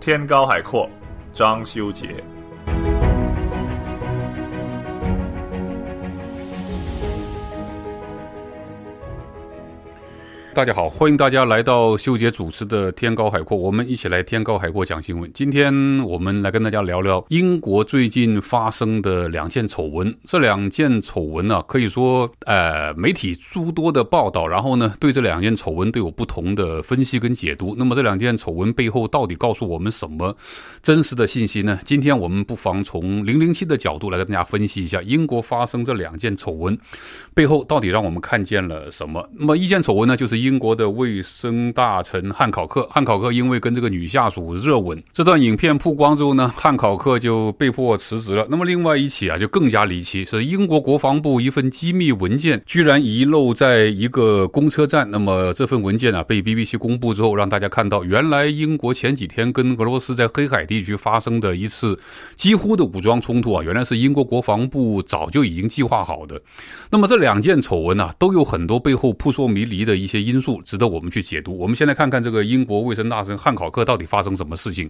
天高海阔，张修杰。大家好，欢迎大家来到秀杰主持的《天高海阔》，我们一起来《天高海阔》讲新闻。今天我们来跟大家聊聊英国最近发生的两件丑闻。这两件丑闻呢，可以说，呃，媒体诸多的报道，然后呢，对这两件丑闻都有不同的分析跟解读。那么这两件丑闻背后到底告诉我们什么真实的信息呢？今天我们不妨从零零七的角度来跟大家分析一下英国发生这两件丑闻背后到底让我们看见了什么。那么一件丑闻呢，就是。英国的卫生大臣汉考克，汉考克因为跟这个女下属热吻，这段影片曝光之后呢，汉考克就被迫辞职了。那么另外一起啊，就更加离奇，是英国国防部一份机密文件居然遗漏在一个公车站。那么这份文件呢，被 BBC 公布之后，让大家看到，原来英国前几天跟俄罗斯在黑海地区发生的一次几乎的武装冲突啊，原来是英国国防部早就已经计划好的。那么这两件丑闻呢，都有很多背后扑朔迷离的一些。因素值得我们去解读。我们先来看看这个英国卫生大臣汉考克到底发生什么事情。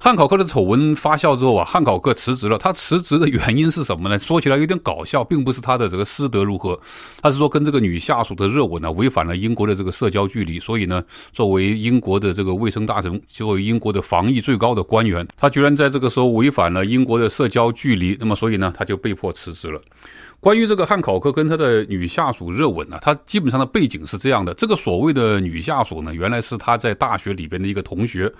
汉考克的丑闻发酵之后啊，汉考克辞职了。他辞职的原因是什么呢？说起来有点搞笑，并不是他的这个师德如何，他是说跟这个女下属的热吻呢违反了英国的这个社交距离。所以呢，作为英国的这个卫生大臣，作为英国的防疫最高的官员，他居然在这个时候违反了英国的社交距离，那么所以呢，他就被迫辞职了。关于这个汉考克跟他的女下属热吻呢，他基本上的背景是这样的：这个所谓的女下属呢，原来是他在大学里边的一个同学，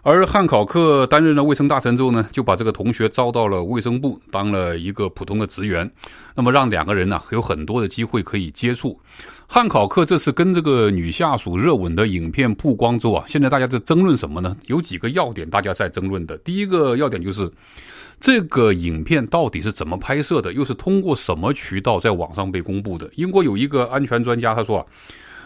而汉考克担任了卫生大臣之后呢，就把这个同学招到了卫生部当了一个普通的职员，那么让两个人呢有很多的机会可以接触。汉考克这次跟这个女下属热吻的影片曝光之后啊，现在大家在争论什么呢？有几个要点大家在争论的，第一个要点就是。这个影片到底是怎么拍摄的？又是通过什么渠道在网上被公布的？英国有一个安全专家，他说啊。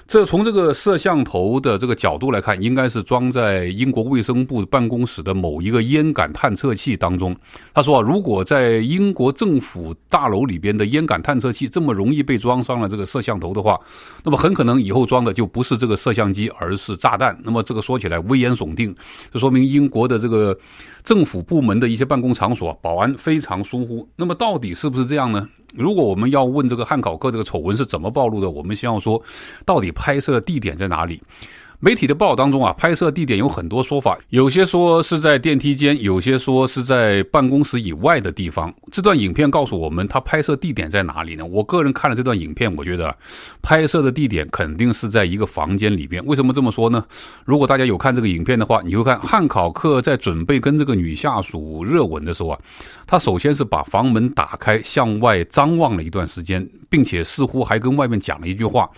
这从这个摄像头的这个角度来看，应该是装在英国卫生部办公室的某一个烟感探测器当中。他说啊，如果在英国政府大楼里边的烟感探测器这么容易被装上了这个摄像头的话，那么很可能以后装的就不是这个摄像机，而是炸弹。那么这个说起来危言耸听，这说明英国的这个政府部门的一些办公场所保安非常疏忽。那么到底是不是这样呢？如果我们要问这个汉考克这个丑闻是怎么暴露的，我们先要说，到底拍摄的地点在哪里？媒体的报道当中啊，拍摄地点有很多说法，有些说是在电梯间，有些说是在办公室以外的地方。这段影片告诉我们，他拍摄地点在哪里呢？我个人看了这段影片，我觉得拍摄的地点肯定是在一个房间里边。为什么这么说呢？如果大家有看这个影片的话，你会看汉考克在准备跟这个女下属热吻的时候啊，他首先是把房门打开，向外张望了一段时间，并且似乎还跟外面讲了一句话。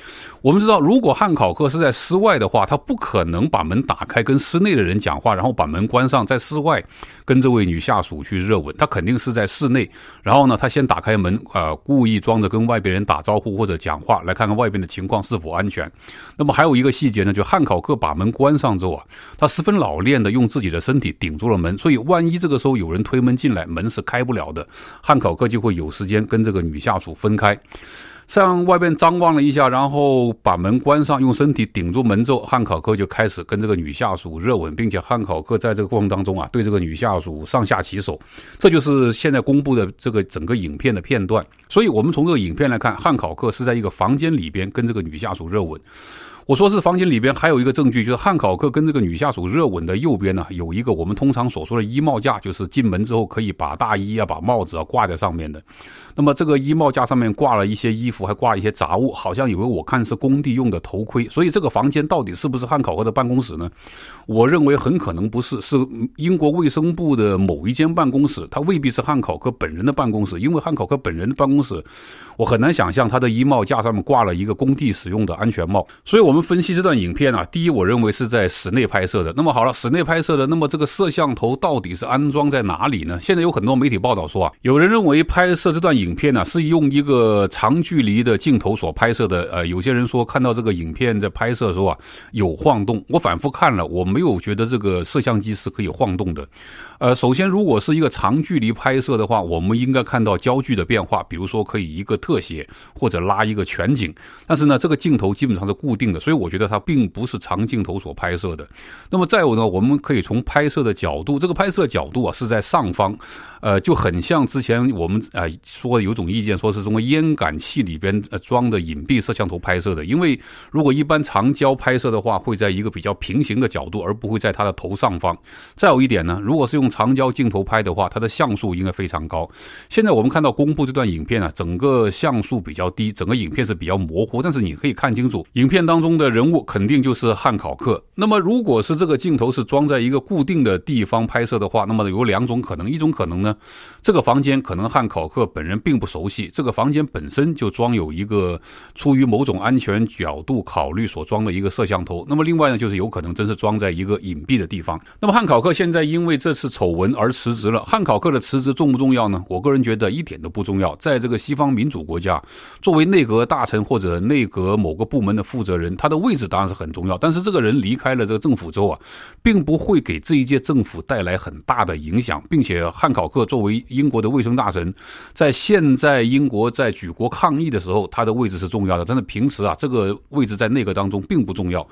我们知道，如果汉考克是在室外的话，他不可能把门打开跟室内的人讲话，然后把门关上，在室外跟这位女下属去热吻。他肯定是在室内，然后呢，他先打开门，啊，故意装着跟外边人打招呼或者讲话，来看看外边的情况是否安全。那么还有一个细节呢，就汉考克把门关上之后啊，他十分老练的用自己的身体顶住了门，所以万一这个时候有人推门进来，门是开不了的，汉考克就会有时间跟这个女下属分开。向外边张望了一下，然后把门关上，用身体顶住门之后，汉考克就开始跟这个女下属热吻，并且汉考克在这个过程当中啊，对这个女下属上下其手。这就是现在公布的这个整个影片的片段。所以，我们从这个影片来看，汉考克是在一个房间里边跟这个女下属热吻。我说是房间里边还有一个证据，就是汉考克跟这个女下属热吻的右边呢，有一个我们通常所说的衣帽架，就是进门之后可以把大衣啊、把帽子啊挂在上面的。那么这个衣帽架上面挂了一些衣服，还挂一些杂物，好像以为我看是工地用的头盔。所以这个房间到底是不是汉考克的办公室呢？我认为很可能不是，是英国卫生部的某一间办公室，它未必是汉考克本人的办公室，因为汉考克本人的办公室。我很难想象他的衣帽架上面挂了一个工地使用的安全帽，所以，我们分析这段影片啊，第一，我认为是在室内拍摄的。那么，好了，室内拍摄的，那么这个摄像头到底是安装在哪里呢？现在有很多媒体报道说啊，有人认为拍摄这段影片呢是用一个长距离的镜头所拍摄的。呃，有些人说看到这个影片在拍摄的时候啊有晃动，我反复看了，我没有觉得这个摄像机是可以晃动的。呃，首先，如果是一个长距离拍摄的话，我们应该看到焦距的变化，比如说可以一个。特写或者拉一个全景，但是呢，这个镜头基本上是固定的，所以我觉得它并不是长镜头所拍摄的。那么再有呢，我们可以从拍摄的角度，这个拍摄角度啊是在上方。呃，就很像之前我们啊说有种意见，说是中国烟感器里边装的隐蔽摄像头拍摄的。因为如果一般长焦拍摄的话，会在一个比较平行的角度，而不会在它的头上方。再有一点呢，如果是用长焦镜头拍的话，它的像素应该非常高。现在我们看到公布这段影片啊，整个像素比较低，整个影片是比较模糊。但是你可以看清楚，影片当中的人物肯定就是汉考克。那么如果是这个镜头是装在一个固定的地方拍摄的话，那么有两种可能，一种可能呢。这个房间可能汉考克本人并不熟悉，这个房间本身就装有一个出于某种安全角度考虑所装的一个摄像头。那么另外呢，就是有可能真是装在一个隐蔽的地方。那么汉考克现在因为这次丑闻而辞职了。汉考克的辞职重不重要呢？我个人觉得一点都不重要。在这个西方民主国家，作为内阁大臣或者内阁某个部门的负责人，他的位置当然是很重要。但是这个人离开了这个政府之后啊，并不会给这一届政府带来很大的影响，并且汉考克。作为英国的卫生大臣，在现在英国在举国抗议的时候，他的位置是重要的。但是平时啊，这个位置在内阁当中并不重要。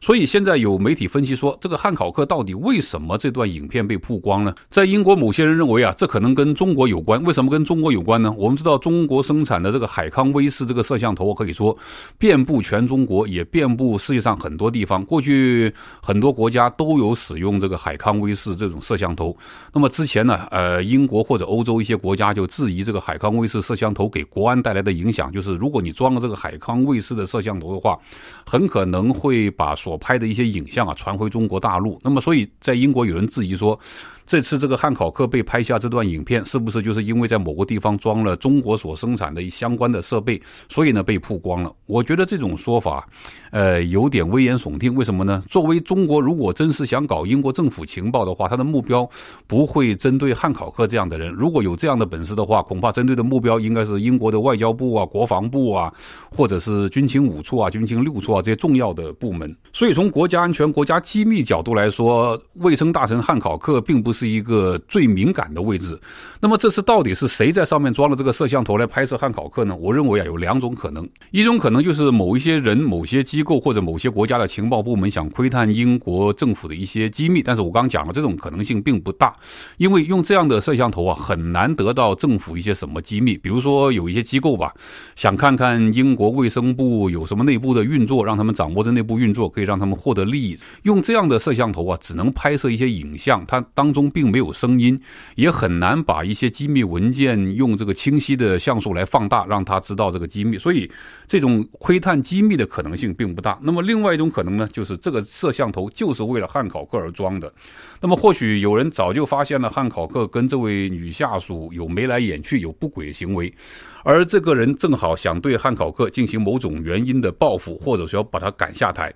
所以现在有媒体分析说，这个汉考克到底为什么这段影片被曝光呢？在英国某些人认为啊，这可能跟中国有关。为什么跟中国有关呢？我们知道中国生产的这个海康威视这个摄像头，可以说遍布全中国，也遍布世界上很多地方。过去很多国家都有使用这个海康威视这种摄像头。那么之前呢，呃。英国或者欧洲一些国家就质疑这个海康威视摄像头给国安带来的影响，就是如果你装了这个海康威视的摄像头的话，很可能会把所拍的一些影像啊传回中国大陆。那么，所以在英国有人质疑说。这次这个汉考克被拍下这段影片，是不是就是因为在某个地方装了中国所生产的相关的设备，所以呢被曝光了？我觉得这种说法，呃，有点危言耸听。为什么呢？作为中国，如果真是想搞英国政府情报的话，他的目标不会针对汉考克这样的人。如果有这样的本事的话，恐怕针对的目标应该是英国的外交部啊、国防部啊，或者是军情五处啊、军情六处啊这些重要的部门。所以从国家安全、国家机密角度来说，卫生大臣汉考克并不。是一个最敏感的位置。那么这次到底是谁在上面装了这个摄像头来拍摄汉考克呢？我认为啊，有两种可能：一种可能就是某一些人、某些机构或者某些国家的情报部门想窥探英国政府的一些机密。但是我刚讲了，这种可能性并不大，因为用这样的摄像头啊，很难得到政府一些什么机密。比如说有一些机构吧，想看看英国卫生部有什么内部的运作，让他们掌握着内部运作，可以让他们获得利益。用这样的摄像头啊，只能拍摄一些影像，它当中。并没有声音，也很难把一些机密文件用这个清晰的像素来放大，让他知道这个机密。所以，这种窥探机密的可能性并不大。那么，另外一种可能呢，就是这个摄像头就是为了汉考克而装的。那么，或许有人早就发现了汉考克跟这位女下属有眉来眼去、有不轨行为。而这个人正好想对汉考克进行某种原因的报复，或者说把他赶下台，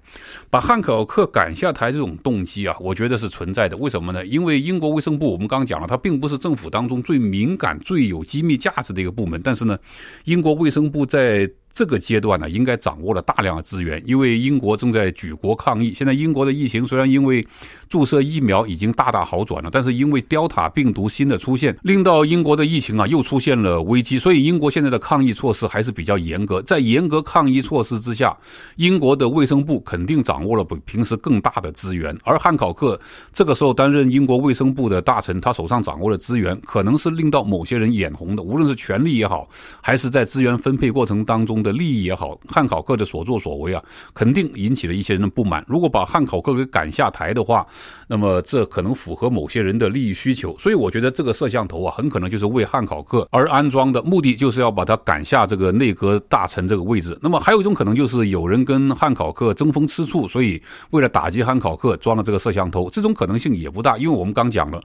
把汉考克赶下台这种动机啊，我觉得是存在的。为什么呢？因为英国卫生部我们刚刚讲了，它并不是政府当中最敏感、最有机密价值的一个部门，但是呢，英国卫生部在。这个阶段呢，应该掌握了大量的资源，因为英国正在举国抗疫。现在英国的疫情虽然因为注射疫苗已经大大好转了，但是因为雕塔病毒新的出现，令到英国的疫情啊又出现了危机。所以英国现在的抗疫措施还是比较严格。在严格抗疫措施之下，英国的卫生部肯定掌握了比平时更大的资源。而汉考克这个时候担任英国卫生部的大臣，他手上掌握的资源可能是令到某些人眼红的，无论是权力也好，还是在资源分配过程当中。的利益也好，汉考克的所作所为啊，肯定引起了一些人的不满。如果把汉考克给赶下台的话，那么这可能符合某些人的利益需求。所以我觉得这个摄像头啊，很可能就是为汉考克而安装的，目的就是要把他赶下这个内阁大臣这个位置。那么还有一种可能就是有人跟汉考克争风吃醋，所以为了打击汉考克，装了这个摄像头。这种可能性也不大，因为我们刚讲了，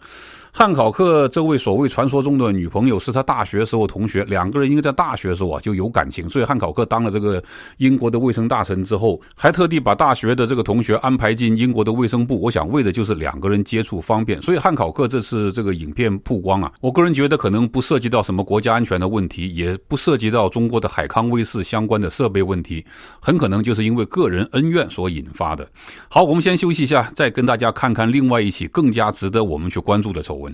汉考克这位所谓传说中的女朋友是他大学时候同学，两个人应该在大学时候啊就有感情，所以汉考。考克当了这个英国的卫生大臣之后，还特地把大学的这个同学安排进英国的卫生部。我想为的就是两个人接触方便。所以汉考克这次这个影片曝光啊，我个人觉得可能不涉及到什么国家安全的问题，也不涉及到中国的海康威视相关的设备问题，很可能就是因为个人恩怨所引发的。好，我们先休息一下，再跟大家看看另外一起更加值得我们去关注的丑闻。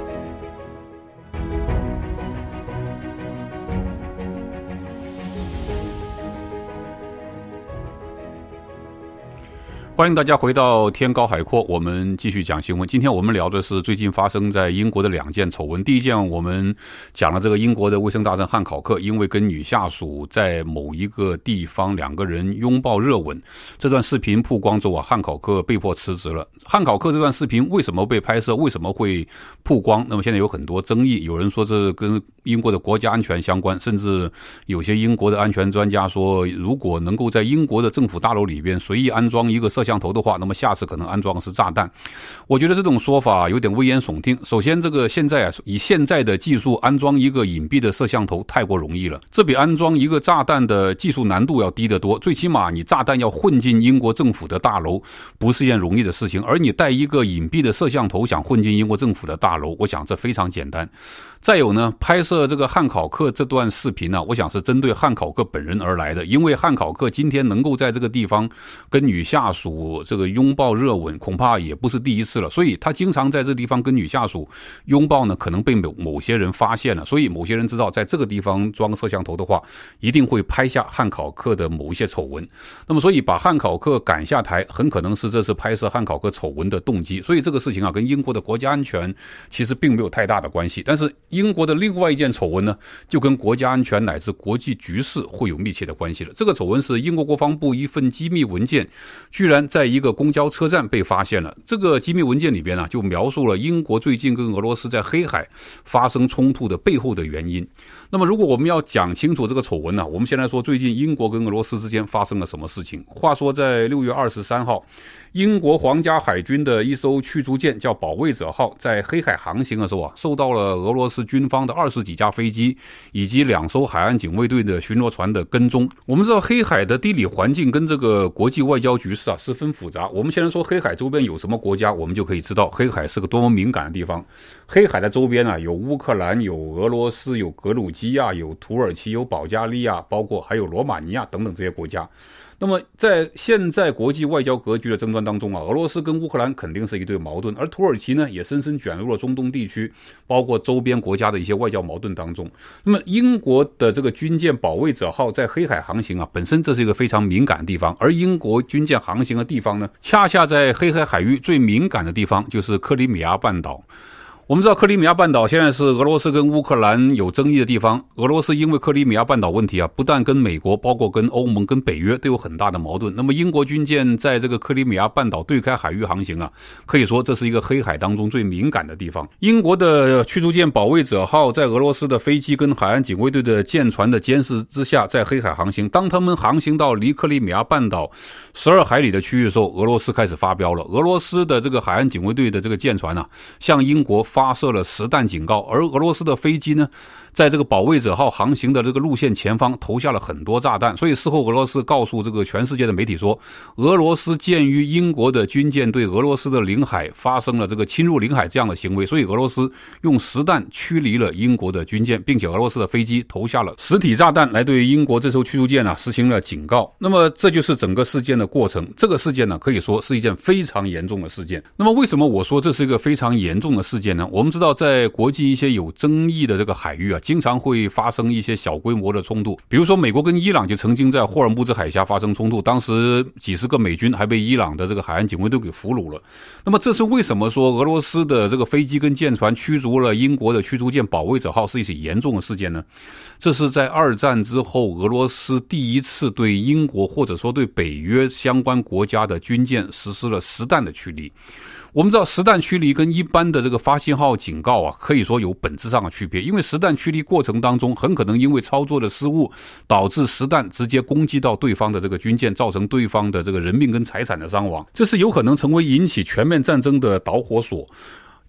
欢迎大家回到天高海阔，我们继续讲新闻。今天我们聊的是最近发生在英国的两件丑闻。第一件，我们讲了这个英国的卫生大臣汉考克，因为跟女下属在某一个地方两个人拥抱热吻，这段视频曝光之后，汉考克被迫辞职了。汉考克这段视频为什么被拍摄？为什么会曝光？那么现在有很多争议，有人说这跟英国的国家安全相关，甚至有些英国的安全专家说，如果能够在英国的政府大楼里边随意安装一个摄像。摄像头的话，那么下次可能安装是炸弹。我觉得这种说法有点危言耸听。首先，这个现在啊，以现在的技术安装一个隐蔽的摄像头太过容易了，这比安装一个炸弹的技术难度要低得多。最起码你炸弹要混进英国政府的大楼不是件容易的事情，而你带一个隐蔽的摄像头想混进英国政府的大楼，我想这非常简单。再有呢，拍摄这个汉考克这段视频呢，我想是针对汉考克本人而来的。因为汉考克今天能够在这个地方跟女下属这个拥抱热吻，恐怕也不是第一次了。所以他经常在这地方跟女下属拥抱呢，可能被某某些人发现了。所以某些人知道，在这个地方装摄像头的话，一定会拍下汉考克的某一些丑闻。那么，所以把汉考克赶下台，很可能是这次拍摄汉考克丑闻的动机。所以这个事情啊，跟英国的国家安全其实并没有太大的关系，但是。英国的另外一件丑闻呢，就跟国家安全乃至国际局势会有密切的关系了。这个丑闻是英国国防部一份机密文件，居然在一个公交车站被发现了。这个机密文件里边呢，就描述了英国最近跟俄罗斯在黑海发生冲突的背后的原因。那么，如果我们要讲清楚这个丑闻呢，我们先来说最近英国跟俄罗斯之间发生了什么事情。话说在六月二十三号。英国皇家海军的一艘驱逐舰叫“保卫者号”，在黑海航行的时候啊，受到了俄罗斯军方的二十几架飞机以及两艘海岸警卫队的巡逻船的跟踪。我们知道黑海的地理环境跟这个国际外交局势啊十分复杂。我们先说黑海周边有什么国家，我们就可以知道黑海是个多么敏感的地方。黑海的周边啊，有乌克兰，有俄罗斯，有格鲁吉亚，有土耳其，有保加利亚，包括还有罗马尼亚等等这些国家。那么，在现在国际外交格局的争端当中啊，俄罗斯跟乌克兰肯定是一对矛盾，而土耳其呢也深深卷入了中东地区，包括周边国家的一些外交矛盾当中。那么，英国的这个军舰“保卫者号”在黑海航行啊，本身这是一个非常敏感的地方，而英国军舰航行的地方呢，恰恰在黑海海域最敏感的地方，就是克里米亚半岛。我们知道克里米亚半岛现在是俄罗斯跟乌克兰有争议的地方。俄罗斯因为克里米亚半岛问题啊，不但跟美国，包括跟欧盟、跟北约都有很大的矛盾。那么英国军舰在这个克里米亚半岛对开海域航行啊，可以说这是一个黑海当中最敏感的地方。英国的驱逐舰“保卫者号”在俄罗斯的飞机跟海岸警卫队的舰船的监视之下，在黑海航行。当他们航行到离克里米亚半岛十二海里的区域的时候，俄罗斯开始发飙了。俄罗斯的这个海岸警卫队的这个舰船啊，向英国发发射了实弹警告，而俄罗斯的飞机呢？在这个保卫者号航行的这个路线前方投下了很多炸弹，所以事后俄罗斯告诉这个全世界的媒体说，俄罗斯鉴于英国的军舰对俄罗斯的领海发生了这个侵入领海这样的行为，所以俄罗斯用实弹驱离了英国的军舰，并且俄罗斯的飞机投下了实体炸弹来对英国这艘驱逐舰呢实行了警告。那么这就是整个事件的过程。这个事件呢可以说是一件非常严重的事件。那么为什么我说这是一个非常严重的事件呢？我们知道在国际一些有争议的这个海域啊。经常会发生一些小规模的冲突，比如说美国跟伊朗就曾经在霍尔木兹海峡发生冲突，当时几十个美军还被伊朗的这个海岸警卫队给俘虏了。那么这是为什么说俄罗斯的这个飞机跟舰船驱逐了英国的驱逐舰“保卫者号”是一起严重的事件呢？这是在二战之后俄罗斯第一次对英国或者说对北约相关国家的军舰实施了实弹的驱离。我们知道实弹驱离跟一般的这个发信号警告啊，可以说有本质上的区别。因为实弹驱离过程当中，很可能因为操作的失误，导致实弹直接攻击到对方的这个军舰，造成对方的这个人命跟财产的伤亡，这是有可能成为引起全面战争的导火索。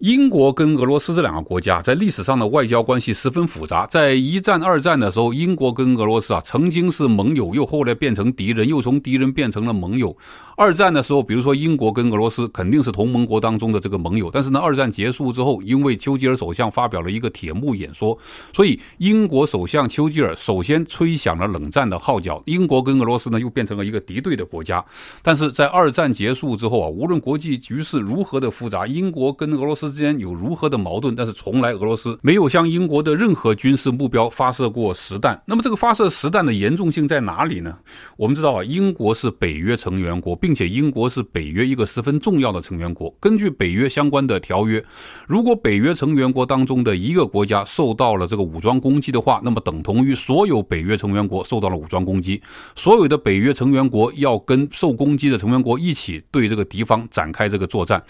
英国跟俄罗斯这两个国家在历史上的外交关系十分复杂。在一战、二战的时候，英国跟俄罗斯啊曾经是盟友，又后来变成敌人，又从敌人变成了盟友。二战的时候，比如说英国跟俄罗斯肯定是同盟国当中的这个盟友。但是呢，二战结束之后，因为丘吉尔首相发表了一个铁幕演说，所以英国首相丘吉尔首先吹响了冷战的号角。英国跟俄罗斯呢又变成了一个敌对的国家。但是在二战结束之后啊，无论国际局势如何的复杂，英国跟俄罗斯。之间有如何的矛盾，但是从来俄罗斯没有向英国的任何军事目标发射过实弹。那么这个发射实弹的严重性在哪里呢？我们知道啊，英国是北约成员国，并且英国是北约一个十分重要的成员国。根据北约相关的条约，如果北约成员国当中的一个国家受到了这个武装攻击的话，那么等同于所有北约成员国受到了武装攻击，所有的北约成员国要跟受攻击的成员国一起对这个敌方展开这个作战。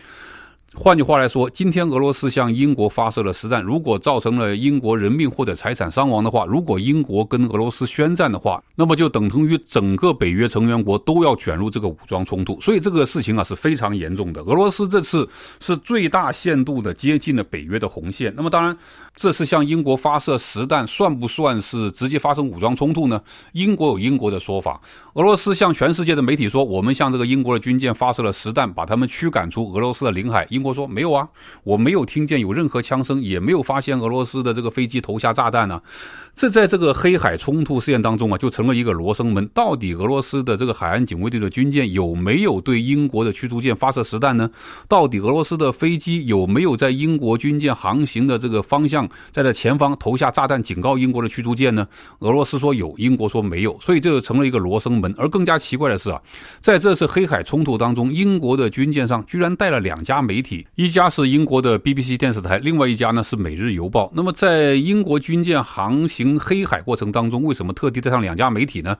换句话来说，今天俄罗斯向英国发射了实弹，如果造成了英国人命或者财产伤亡的话，如果英国跟俄罗斯宣战的话，那么就等同于整个北约成员国都要卷入这个武装冲突。所以这个事情啊是非常严重的。俄罗斯这次是最大限度的接近了北约的红线。那么当然。这是向英国发射实弹，算不算是直接发生武装冲突呢？英国有英国的说法。俄罗斯向全世界的媒体说，我们向这个英国的军舰发射了实弹，把他们驱赶出俄罗斯的领海。英国说没有啊，我没有听见有任何枪声，也没有发现俄罗斯的这个飞机投下炸弹呢。这在这个黑海冲突事件当中啊，就成了一个罗生门。到底俄罗斯的这个海岸警卫队的军舰有没有对英国的驱逐舰发射实弹呢？到底俄罗斯的飞机有没有在英国军舰航行的这个方向？在在前方投下炸弹警告英国的驱逐舰呢？俄罗斯说有，英国说没有，所以这就成了一个罗生门。而更加奇怪的是啊，在这次黑海冲突当中，英国的军舰上居然带了两家媒体，一家是英国的 BBC 电视台，另外一家呢是《每日邮报》。那么在英国军舰航行黑海过程当中，为什么特地带上两家媒体呢？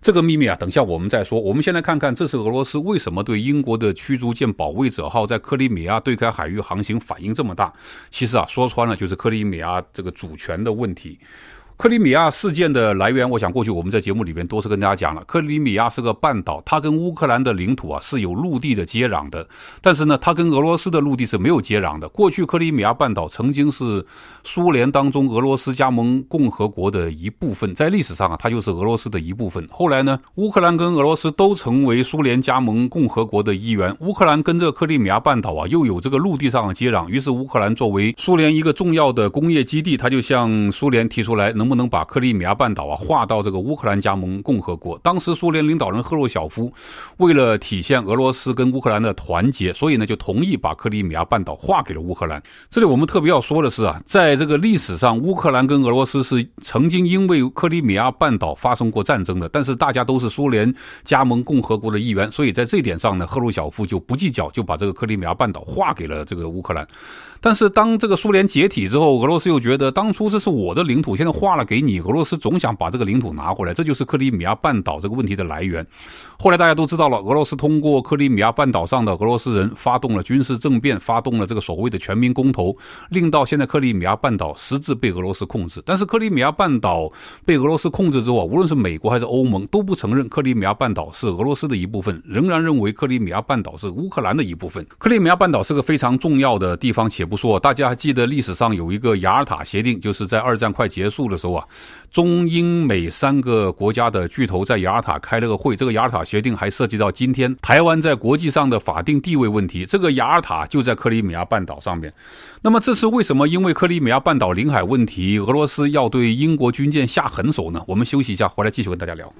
这个秘密啊，等下我们再说。我们先来看看，这是俄罗斯为什么对英国的驱逐舰“保卫者号”在克里米亚对开海域航行反应这么大？其实啊，说穿了就是克里。利比亚这个主权的问题。克里米亚事件的来源，我想过去我们在节目里边多次跟大家讲了。克里米亚是个半岛，它跟乌克兰的领土啊是有陆地的接壤的，但是呢，它跟俄罗斯的陆地是没有接壤的。过去克里米亚半岛曾经是苏联当中俄罗斯加盟共和国的一部分，在历史上啊，它就是俄罗斯的一部分。后来呢，乌克兰跟俄罗斯都成为苏联加盟共和国的一员，乌克兰跟这克里米亚半岛啊又有这个陆地上的接壤，于是乌克兰作为苏联一个重要的工业基地，它就向苏联提出来能。不能把克里米亚半岛啊划到这个乌克兰加盟共和国。当时苏联领导人赫鲁晓夫为了体现俄罗斯跟乌克兰的团结，所以呢就同意把克里米亚半岛划给了乌克兰。这里我们特别要说的是啊，在这个历史上，乌克兰跟俄罗斯是曾经因为克里米亚半岛发生过战争的。但是大家都是苏联加盟共和国的一员，所以在这点上呢，赫鲁晓夫就不计较，就把这个克里米亚半岛划给了这个乌克兰。但是当这个苏联解体之后，俄罗斯又觉得当初这是我的领土，现在划了给你，俄罗斯总想把这个领土拿回来，这就是克里米亚半岛这个问题的来源。后来大家都知道了，俄罗斯通过克里米亚半岛上的俄罗斯人发动了军事政变，发动了这个所谓的全民公投，令到现在克里米亚半岛实质被俄罗斯控制。但是克里米亚半岛被俄罗斯控制之后，无论是美国还是欧盟都不承认克里米亚半岛是俄罗斯的一部分，仍然认为克里米亚半岛是乌克兰的一部分。克里米亚半岛是个非常重要的地方，且。不说，大家还记得历史上有一个雅尔塔协定，就是在二战快结束的时候啊，中英美三个国家的巨头在雅尔塔开了个会。这个雅尔塔协定还涉及到今天台湾在国际上的法定地位问题。这个雅尔塔就在克里米亚半岛上面。那么这次为什么因为克里米亚半岛领海问题，俄罗斯要对英国军舰下狠手呢？我们休息一下，回来继续跟大家聊。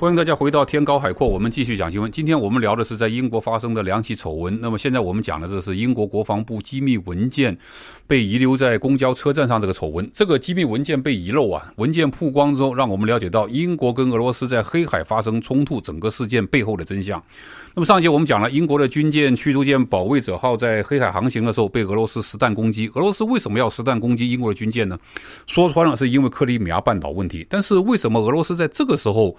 欢迎大家回到天高海阔，我们继续讲新闻。今天我们聊的是在英国发生的两起丑闻。那么现在我们讲的这是英国国防部机密文件被遗留在公交车站上这个丑闻。这个机密文件被遗漏啊，文件曝光之后，让我们了解到英国跟俄罗斯在黑海发生冲突整个事件背后的真相。那么上节我们讲了英国的军舰驱逐舰“保卫者号”在黑海航行的时候被俄罗斯实弹攻击。俄罗斯为什么要实弹攻击英国的军舰呢？说穿了是因为克里米亚半岛问题。但是为什么俄罗斯在这个时候？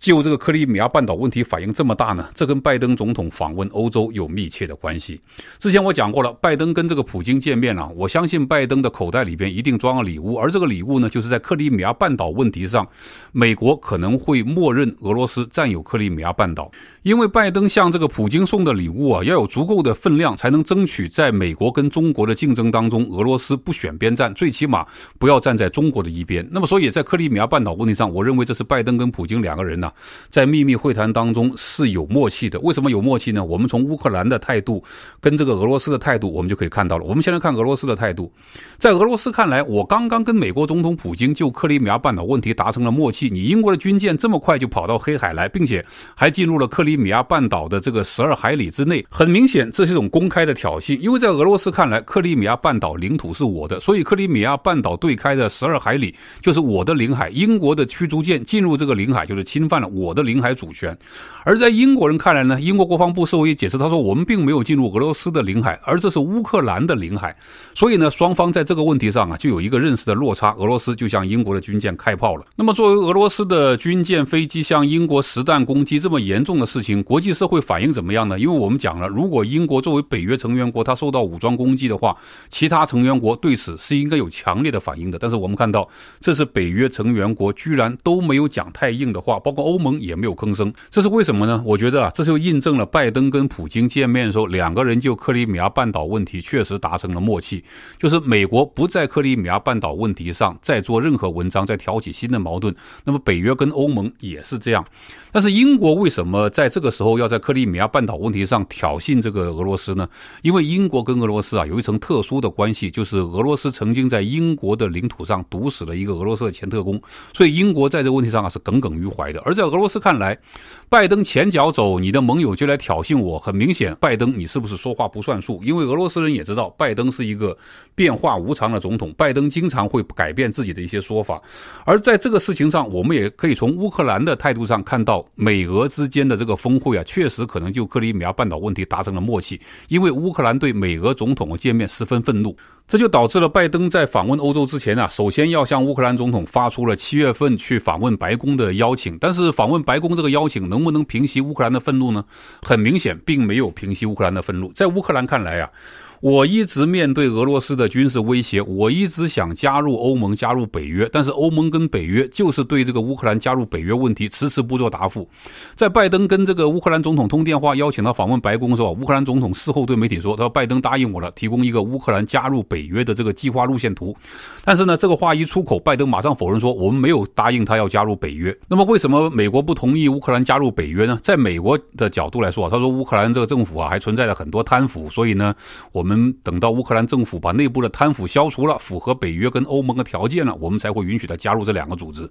就这个克里米亚半岛问题反应这么大呢？这跟拜登总统访问欧洲有密切的关系。之前我讲过了，拜登跟这个普京见面了，我相信拜登的口袋里边一定装了礼物，而这个礼物呢，就是在克里米亚半岛问题上，美国可能会默认俄罗斯占有克里米亚半岛。因为拜登向这个普京送的礼物啊，要有足够的分量，才能争取在美国跟中国的竞争当中，俄罗斯不选边站，最起码不要站在中国的一边。那么，所以，在克里米亚半岛问题上，我认为这是拜登跟普京两个人呢，在秘密会谈当中是有默契的。为什么有默契呢？我们从乌克兰的态度跟这个俄罗斯的态度，我们就可以看到了。我们先来看俄罗斯的态度，在俄罗斯看来，我刚刚跟美国总统普京就克里米亚半岛问题达成了默契。你英国的军舰这么快就跑到黑海来，并且还进入了克里。克里米亚半岛的这个十二海里之内，很明显这是一种公开的挑衅。因为在俄罗斯看来，克里米亚半岛领土是我的，所以克里米亚半岛对开的十二海里就是我的领海。英国的驱逐舰进入这个领海，就是侵犯了我的领海主权。而在英国人看来呢，英国国防部稍微解释，他说我们并没有进入俄罗斯的领海，而这是乌克兰的领海。所以呢，双方在这个问题上啊，就有一个认识的落差。俄罗斯就向英国的军舰开炮了。那么作为俄罗斯的军舰、飞机，向英国实弹攻击这么严重的事。国际社会反应怎么样呢？因为我们讲了，如果英国作为北约成员国，它受到武装攻击的话，其他成员国对此是应该有强烈的反应的。但是我们看到，这是北约成员国居然都没有讲太硬的话，包括欧盟也没有吭声。这是为什么呢？我觉得啊，这就印证了拜登跟普京见面的时候，两个人就克里米亚半岛问题确实达成了默契，就是美国不在克里米亚半岛问题上再做任何文章，再挑起新的矛盾。那么北约跟欧盟也是这样。但是英国为什么在这个时候要在克里米亚半岛问题上挑衅这个俄罗斯呢？因为英国跟俄罗斯啊有一层特殊的关系，就是俄罗斯曾经在英国的领土上毒死了一个俄罗斯的前特工，所以英国在这个问题上啊是耿耿于怀的。而在俄罗斯看来，拜登前脚走，你的盟友就来挑衅我，很明显，拜登你是不是说话不算数？因为俄罗斯人也知道，拜登是一个变化无常的总统，拜登经常会改变自己的一些说法。而在这个事情上，我们也可以从乌克兰的态度上看到。美俄之间的这个峰会啊，确实可能就克里米亚半岛问题达成了默契，因为乌克兰对美俄总统的见面十分愤怒，这就导致了拜登在访问欧洲之前啊，首先要向乌克兰总统发出了七月份去访问白宫的邀请。但是，访问白宫这个邀请能不能平息乌克兰的愤怒呢？很明显，并没有平息乌克兰的愤怒。在乌克兰看来啊，我一直面对俄罗斯的军事威胁，我一直想加入欧盟、加入北约，但是欧盟跟北约就是对这个乌克兰加入北约问题迟迟不做答复。在拜登跟这个乌克兰总统通电话，邀请他访问白宫时候，乌克兰总统事后对媒体说，他说拜登答应我了，提供一个乌克兰加入北约的这个计划路线图。但是呢，这个话一出口，拜登马上否认说，我们没有答应他要加入北约。那么为什么美国不同意乌克兰加入北约呢？在美国的角度来说，他说乌克兰这个政府啊还存在着很多贪腐，所以呢，我们。等到乌克兰政府把内部的贪腐消除了，符合北约跟欧盟的条件了，我们才会允许他加入这两个组织。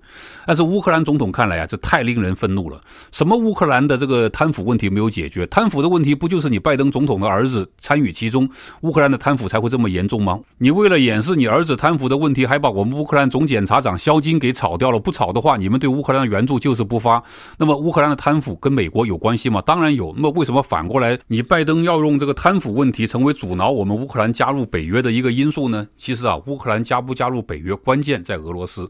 但是乌克兰总统看来啊，这太令人愤怒了。什么乌克兰的这个贪腐问题没有解决？贪腐的问题不就是你拜登总统的儿子参与其中，乌克兰的贪腐才会这么严重吗？你为了掩饰你儿子贪腐的问题，还把我们乌克兰总检察长肖金给炒掉了。不炒的话，你们对乌克兰的援助就是不发。那么乌克兰的贪腐跟美国有关系吗？当然有。那么为什么反过来，你拜登要用这个贪腐问题成为阻挠？我们乌克兰加入北约的一个因素呢，其实啊，乌克兰加不加入北约，关键在俄罗斯。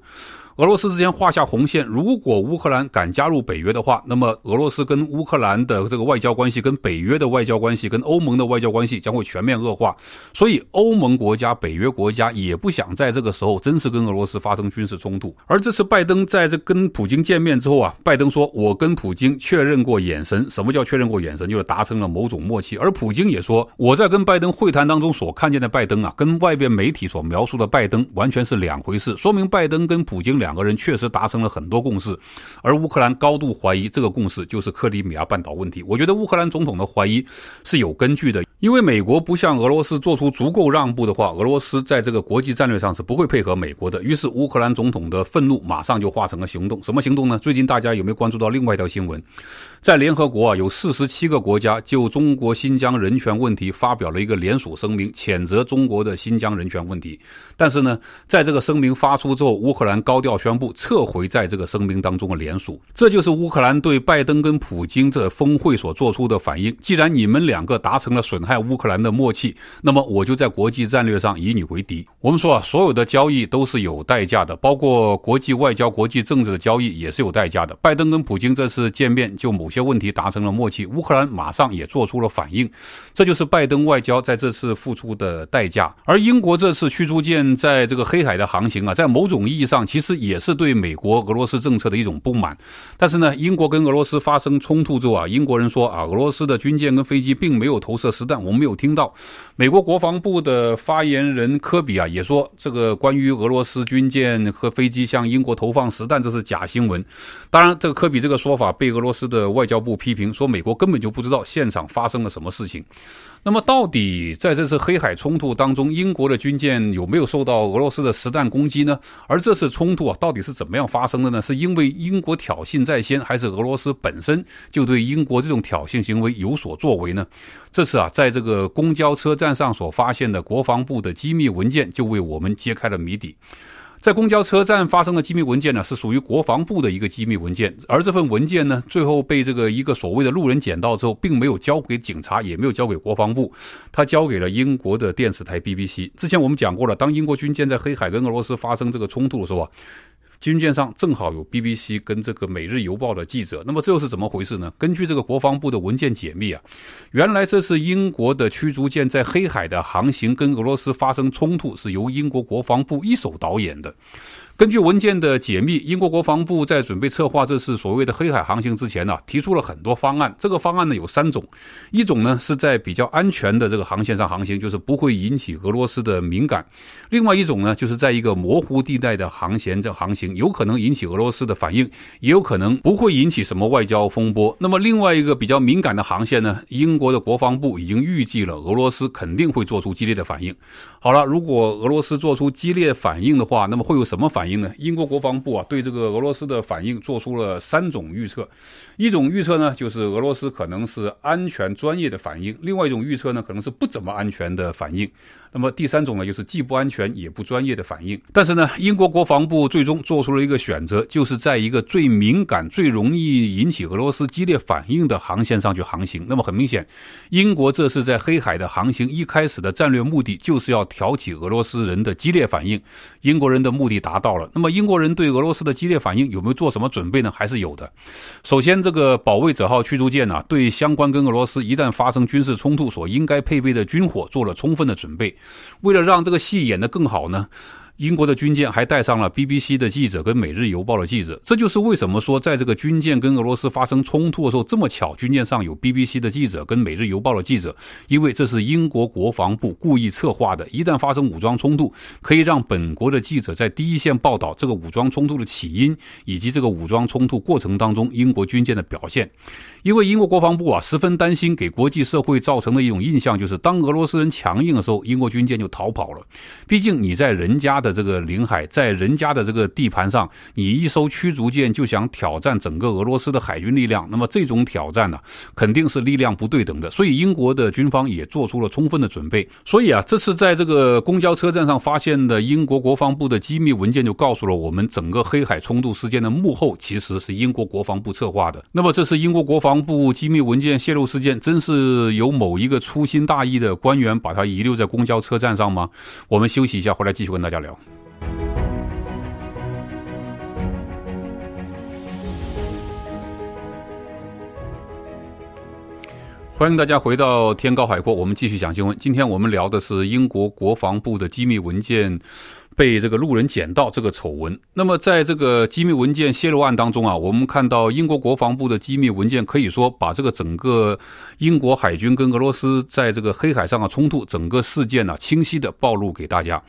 俄罗斯之间画下红线，如果乌克兰敢加入北约的话，那么俄罗斯跟乌克兰的这个外交关系、跟北约的外交关系、跟欧盟的外交关系将会全面恶化。所以，欧盟国家、北约国家也不想在这个时候真实跟俄罗斯发生军事冲突。而这次拜登在这跟普京见面之后啊，拜登说我跟普京确认过眼神，什么叫确认过眼神？就是达成了某种默契。而普京也说，我在跟拜登会谈当中所看见的拜登啊，跟外边媒体所描述的拜登完全是两回事，说明拜登跟普京两个人确实达成了很多共识，而乌克兰高度怀疑这个共识就是克里米亚半岛问题。我觉得乌克兰总统的怀疑是有根据的。因为美国不向俄罗斯做出足够让步的话，俄罗斯在这个国际战略上是不会配合美国的。于是乌克兰总统的愤怒马上就化成了行动。什么行动呢？最近大家有没有关注到另外一条新闻？在联合国啊，有四十七个国家就中国新疆人权问题发表了一个联署声明，谴责中国的新疆人权问题。但是呢，在这个声明发出之后，乌克兰高调宣布撤回在这个声明当中的联署。这就是乌克兰对拜登跟普京这峰会所做出的反应。既然你们两个达成了损害，在乌克兰的默契，那么我就在国际战略上以你为敌。我们说啊，所有的交易都是有代价的，包括国际外交、国际政治的交易也是有代价的。拜登跟普京这次见面，就某些问题达成了默契，乌克兰马上也做出了反应，这就是拜登外交在这次付出的代价。而英国这次驱逐舰在这个黑海的航行啊，在某种意义上其实也是对美国、俄罗斯政策的一种不满。但是呢，英国跟俄罗斯发生冲突之后啊，英国人说啊，俄罗斯的军舰跟飞机并没有投射实弹。我们没有听到，美国国防部的发言人科比啊，也说这个关于俄罗斯军舰和飞机向英国投放实弹这是假新闻。当然，这个科比这个说法被俄罗斯的外交部批评，说美国根本就不知道现场发生了什么事情。那么，到底在这次黑海冲突当中，英国的军舰有没有受到俄罗斯的实弹攻击呢？而这次冲突啊，到底是怎么样发生的呢？是因为英国挑衅在先，还是俄罗斯本身就对英国这种挑衅行为有所作为呢？这次啊，在这个公交车站上所发现的国防部的机密文件，就为我们揭开了谜底。在公交车站发生的机密文件呢，是属于国防部的一个机密文件，而这份文件呢，最后被这个一个所谓的路人捡到之后，并没有交给警察，也没有交给国防部，他交给了英国的电视台 BBC。之前我们讲过了，当英国军舰在黑海跟俄罗斯发生这个冲突的时候啊。军舰上正好有 BBC 跟这个《每日邮报》的记者，那么这又是怎么回事呢？根据这个国防部的文件解密啊，原来这是英国的驱逐舰在黑海的航行跟俄罗斯发生冲突，是由英国国防部一手导演的。根据文件的解密，英国国防部在准备策划这次所谓的黑海航行之前呢，提出了很多方案。这个方案呢有三种，一种呢是在比较安全的这个航线上航行，就是不会引起俄罗斯的敏感；另外一种呢就是在一个模糊地带的航线这航行，有可能引起俄罗斯的反应，也有可能不会引起什么外交风波。那么另外一个比较敏感的航线呢，英国的国防部已经预计了俄罗斯肯定会做出激烈的反应。好了，如果俄罗斯做出激烈反应的话，那么会有什么反？反应呢？英国国防部啊，对这个俄罗斯的反应做出了三种预测。一种预测呢，就是俄罗斯可能是安全专业的反应；另外一种预测呢，可能是不怎么安全的反应。那么第三种呢，就是既不安全也不专业的反应。但是呢，英国国防部最终做出了一个选择，就是在一个最敏感、最容易引起俄罗斯激烈反应的航线上去航行。那么很明显，英国这次在黑海的航行一开始的战略目的就是要挑起俄罗斯人的激烈反应，英国人的目的达到了。那么英国人对俄罗斯的激烈反应有没有做什么准备呢？还是有的。首先，这个“保卫者”号驱逐舰呢，对相关跟俄罗斯一旦发生军事冲突所应该配备的军火做了充分的准备。为了让这个戏演得更好呢。英国的军舰还带上了 BBC 的记者跟《每日邮报》的记者，这就是为什么说在这个军舰跟俄罗斯发生冲突的时候，这么巧军舰上有 BBC 的记者跟《每日邮报》的记者，因为这是英国国防部故意策划的。一旦发生武装冲突，可以让本国的记者在第一线报道这个武装冲突的起因以及这个武装冲突过程当中英国军舰的表现。因为英国国防部啊，十分担心给国际社会造成的一种印象，就是当俄罗斯人强硬的时候，英国军舰就逃跑了。毕竟你在人家。的这个领海在人家的这个地盘上，你一艘驱逐舰就想挑战整个俄罗斯的海军力量，那么这种挑战呢，肯定是力量不对等的。所以英国的军方也做出了充分的准备。所以啊，这次在这个公交车站上发现的英国国防部的机密文件，就告诉了我们整个黑海冲突事件的幕后其实是英国国防部策划的。那么这次英国国防部机密文件泄露事件，真是由某一个粗心大意的官员把它遗留在公交车站上吗？我们休息一下，回来继续跟大家聊。欢迎大家回到《天高海阔》，我们继续讲新闻。今天我们聊的是英国国防部的机密文件。被这个路人捡到这个丑闻。那么，在这个机密文件泄露案当中啊，我们看到英国国防部的机密文件，可以说把这个整个英国海军跟俄罗斯在这个黑海上的冲突整个事件呢，清晰的暴露给大家。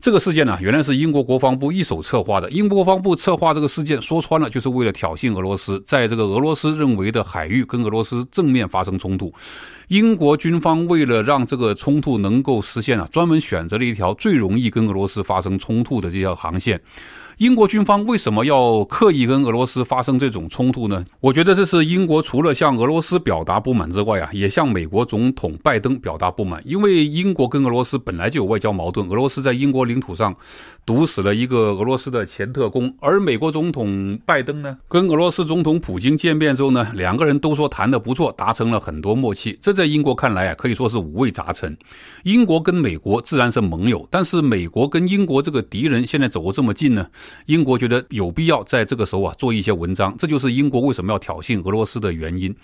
这个事件呢，原来是英国国防部一手策划的。英国国防部策划这个事件，说穿了就是为了挑衅俄罗斯，在这个俄罗斯认为的海域跟俄罗斯正面发生冲突。英国军方为了让这个冲突能够实现啊，专门选择了一条最容易跟俄罗斯发生。冲突的这条航线，英国军方为什么要刻意跟俄罗斯发生这种冲突呢？我觉得这是英国除了向俄罗斯表达不满之外啊，也向美国总统拜登表达不满，因为英国跟俄罗斯本来就有外交矛盾，俄罗斯在英国领土上。毒死了一个俄罗斯的前特工，而美国总统拜登呢，跟俄罗斯总统普京见面之后呢，两个人都说谈的不错，达成了很多默契。这在英国看来啊，可以说是五味杂陈。英国跟美国自然是盟友，但是美国跟英国这个敌人现在走的这么近呢，英国觉得有必要在这个时候啊做一些文章。这就是英国为什么要挑衅俄罗斯的原因。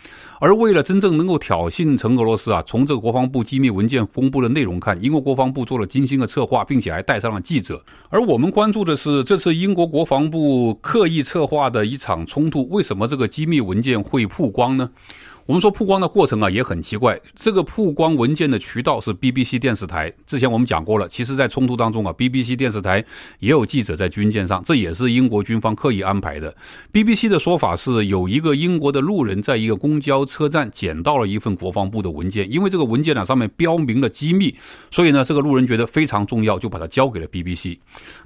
而为了真正能够挑衅成俄罗斯啊，从这个国防部机密文件公布的内容看，英国国防部做了精心的策划，并且还带上了记者。而我们关注的是，这次英国国防部刻意策划的一场冲突，为什么这个机密文件会曝光呢？我们说曝光的过程啊也很奇怪。这个曝光文件的渠道是 BBC 电视台。之前我们讲过了，其实，在冲突当中啊，BBC 电视台也有记者在军舰上，这也是英国军方刻意安排的。BBC 的说法是，有一个英国的路人在一个公交车站捡到了一份国防部的文件，因为这个文件呢，上面标明了机密，所以呢，这个路人觉得非常重要，就把它交给了 BBC。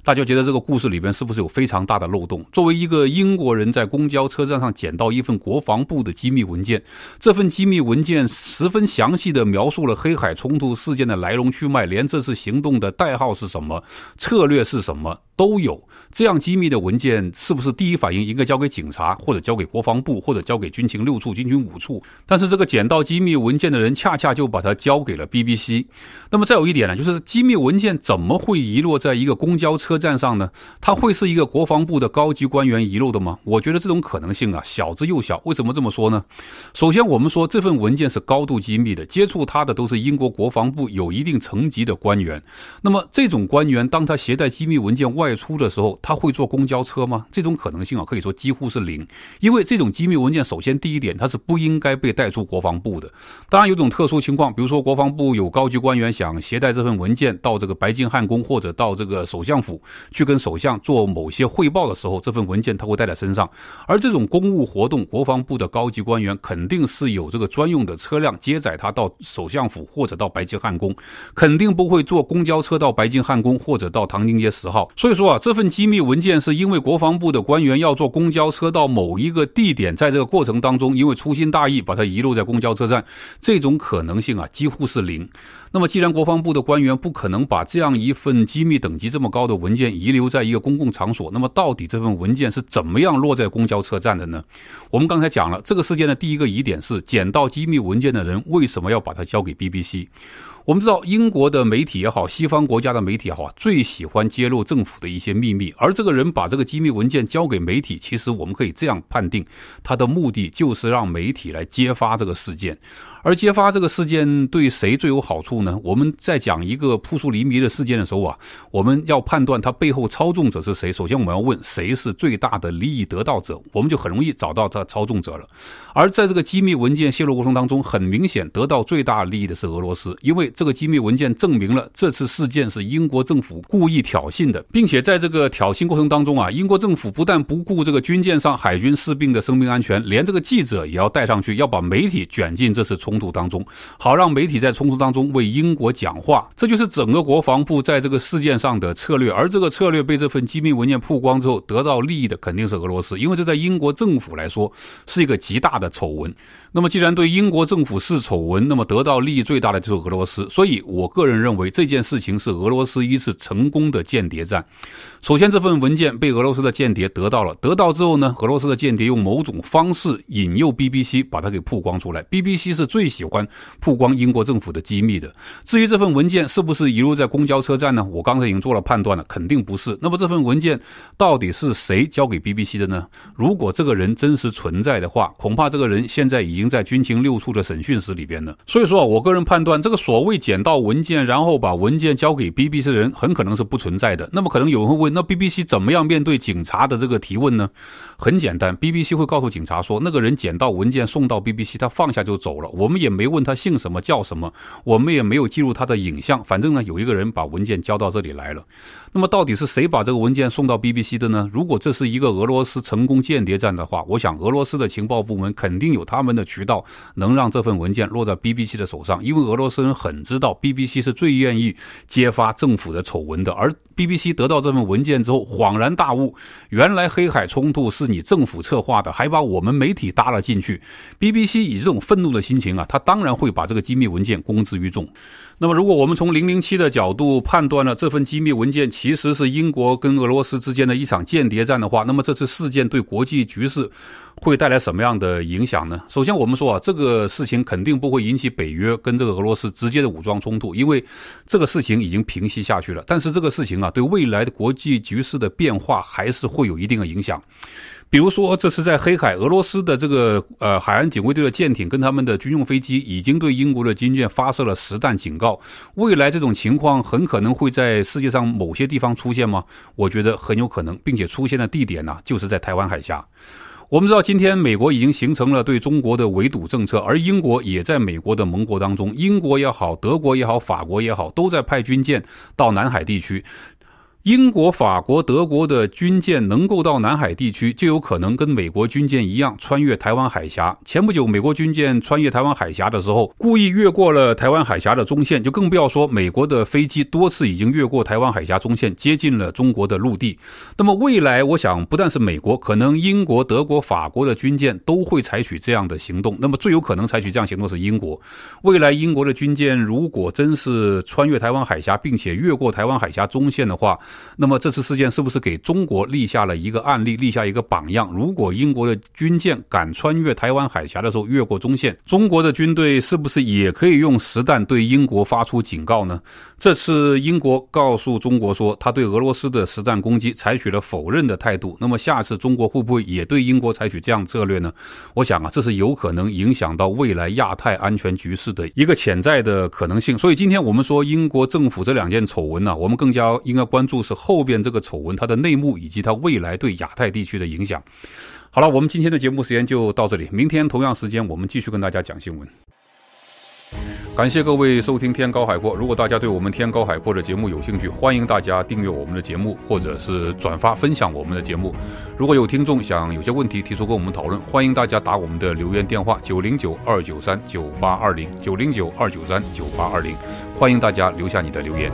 大家觉得这个故事里边是不是有非常大的漏洞？作为一个英国人在公交车站上捡到一份国防部的机密文件？这份机密文件十分详细地描述了黑海冲突事件的来龙去脉，连这次行动的代号是什么、策略是什么。都有这样机密的文件，是不是第一反应应该交给警察，或者交给国防部，或者交给军情六处、军情五处？但是这个捡到机密文件的人，恰恰就把它交给了 BBC。那么再有一点呢，就是机密文件怎么会遗落在一个公交车站上呢？它会是一个国防部的高级官员遗落的吗？我觉得这种可能性啊，小之又小。为什么这么说呢？首先，我们说这份文件是高度机密的，接触它的都是英国国防部有一定层级的官员。那么这种官员，当他携带机密文件外，外出的时候，他会坐公交车吗？这种可能性啊，可以说几乎是零。因为这种机密文件，首先第一点，它是不应该被带出国防部的。当然，有种特殊情况，比如说国防部有高级官员想携带这份文件到这个白金汉宫或者到这个首相府去跟首相做某些汇报的时候，这份文件他会带在身上。而这种公务活动，国防部的高级官员肯定是有这个专用的车辆接载他到首相府或者到白金汉宫，肯定不会坐公交车到白金汉宫或者到唐宁街十号。所以。说啊，这份机密文件是因为国防部的官员要坐公交车到某一个地点，在这个过程当中，因为粗心大意把它遗漏在公交车站，这种可能性啊几乎是零。那么，既然国防部的官员不可能把这样一份机密等级这么高的文件遗留在一个公共场所，那么到底这份文件是怎么样落在公交车站的呢？我们刚才讲了这个事件的第一个疑点是，捡到机密文件的人为什么要把它交给 BBC？我们知道，英国的媒体也好，西方国家的媒体也好，最喜欢揭露政府的一些秘密。而这个人把这个机密文件交给媒体，其实我们可以这样判定，他的目的就是让媒体来揭发这个事件。而揭发这个事件对谁最有好处呢？我们在讲一个扑朔迷离的事件的时候啊，我们要判断它背后操纵者是谁。首先，我们要问谁是最大的利益得到者，我们就很容易找到他操纵者了。而在这个机密文件泄露过程当中，很明显得到最大利益的是俄罗斯，因为这个机密文件证明了这次事件是英国政府故意挑衅的，并且在这个挑衅过程当中啊，英国政府不但不顾这个军舰上海军士兵的生命安全，连这个记者也要带上去，要把媒体卷进这次冲突当中，好让媒体在冲突当中为英国讲话，这就是整个国防部在这个事件上的策略。而这个策略被这份机密文件曝光之后，得到利益的肯定是俄罗斯，因为这在英国政府来说是一个极大的丑闻。那么，既然对英国政府是丑闻，那么得到利益最大的就是俄罗斯。所以我个人认为这件事情是俄罗斯一次成功的间谍战。首先，这份文件被俄罗斯的间谍得到了，得到之后呢，俄罗斯的间谍用某种方式引诱 BBC 把它给曝光出来。BBC 是最最喜欢曝光英国政府的机密的。至于这份文件是不是遗落在公交车站呢？我刚才已经做了判断了，肯定不是。那么这份文件到底是谁交给 BBC 的呢？如果这个人真实存在的话，恐怕这个人现在已经在军情六处的审讯室里边了。所以说，我个人判断，这个所谓捡到文件然后把文件交给 BBC 的人，很可能是不存在的。那么可能有人会问，那 BBC 怎么样面对警察的这个提问呢？很简单，BBC 会告诉警察说，那个人捡到文件送到 BBC，他放下就走了。我。我们也没问他姓什么叫什么，我们也没有记录他的影像。反正呢，有一个人把文件交到这里来了。那么到底是谁把这个文件送到 BBC 的呢？如果这是一个俄罗斯成功间谍战的话，我想俄罗斯的情报部门肯定有他们的渠道，能让这份文件落在 BBC 的手上。因为俄罗斯人很知道 BBC 是最愿意揭发政府的丑闻的。而 BBC 得到这份文件之后，恍然大悟，原来黑海冲突是你政府策划的，还把我们媒体搭了进去。BBC 以这种愤怒的心情啊，他当然会把这个机密文件公之于众。那么，如果我们从零零七的角度判断了这份机密文件其实是英国跟俄罗斯之间的一场间谍战的话，那么这次事件对国际局势会带来什么样的影响呢？首先，我们说啊，这个事情肯定不会引起北约跟这个俄罗斯直接的武装冲突，因为这个事情已经平息下去了。但是，这个事情啊，对未来的国际局势的变化还是会有一定的影响。比如说，这是在黑海，俄罗斯的这个呃海岸警卫队的舰艇跟他们的军用飞机已经对英国的军舰发射了实弹警告。未来这种情况很可能会在世界上某些地方出现吗？我觉得很有可能，并且出现的地点呢，就是在台湾海峡。我们知道，今天美国已经形成了对中国的围堵政策，而英国也在美国的盟国当中，英国也好，德国也好，法国也好，都在派军舰到南海地区。英国、法国、德国的军舰能够到南海地区，就有可能跟美国军舰一样穿越台湾海峡。前不久，美国军舰穿越台湾海峡的时候，故意越过了台湾海峡的中线，就更不要说美国的飞机多次已经越过台湾海峡中线，接近了中国的陆地。那么，未来我想不但是美国，可能英国、德国、法国的军舰都会采取这样的行动。那么，最有可能采取这样行动是英国。未来英国的军舰如果真是穿越台湾海峡，并且越过台湾海峡中线的话，那么这次事件是不是给中国立下了一个案例，立下一个榜样？如果英国的军舰敢穿越台湾海峡的时候越过中线，中国的军队是不是也可以用实弹对英国发出警告呢？这次英国告诉中国说，他对俄罗斯的实战攻击采取了否认的态度。那么下次中国会不会也对英国采取这样策略呢？我想啊，这是有可能影响到未来亚太安全局势的一个潜在的可能性。所以今天我们说英国政府这两件丑闻呢，我们更加应该关注。就是后边这个丑闻，它的内幕以及它未来对亚太地区的影响。好了，我们今天的节目时间就到这里，明天同样时间我们继续跟大家讲新闻。感谢各位收听《天高海阔》。如果大家对我们《天高海阔》的节目有兴趣，欢迎大家订阅我们的节目，或者是转发分享我们的节目。如果有听众想有些问题提出跟我们讨论，欢迎大家打我们的留言电话：九零九二九三九八二零，九零九二九三九八二零。欢迎大家留下你的留言。